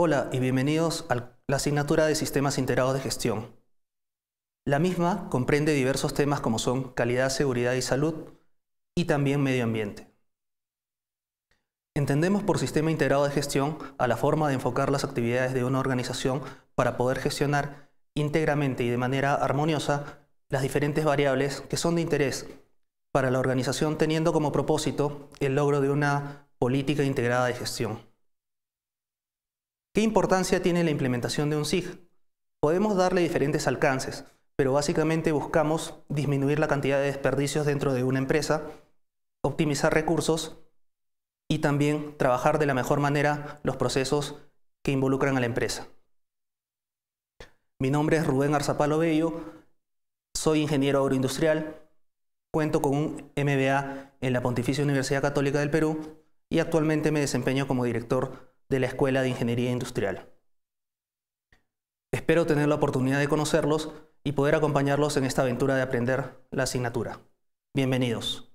Hola y bienvenidos a la asignatura de Sistemas Integrados de Gestión. La misma comprende diversos temas como son calidad, seguridad y salud y también medio ambiente. Entendemos por sistema integrado de gestión a la forma de enfocar las actividades de una organización para poder gestionar íntegramente y de manera armoniosa las diferentes variables que son de interés para la organización teniendo como propósito el logro de una política integrada de gestión. ¿Qué importancia tiene la implementación de un SIG? Podemos darle diferentes alcances, pero básicamente buscamos disminuir la cantidad de desperdicios dentro de una empresa, optimizar recursos y también trabajar de la mejor manera los procesos que involucran a la empresa. Mi nombre es Rubén Arzapalo Bello, soy ingeniero agroindustrial, cuento con un MBA en la Pontificia Universidad Católica del Perú y actualmente me desempeño como director de la Escuela de Ingeniería Industrial. Espero tener la oportunidad de conocerlos y poder acompañarlos en esta aventura de aprender la asignatura. Bienvenidos.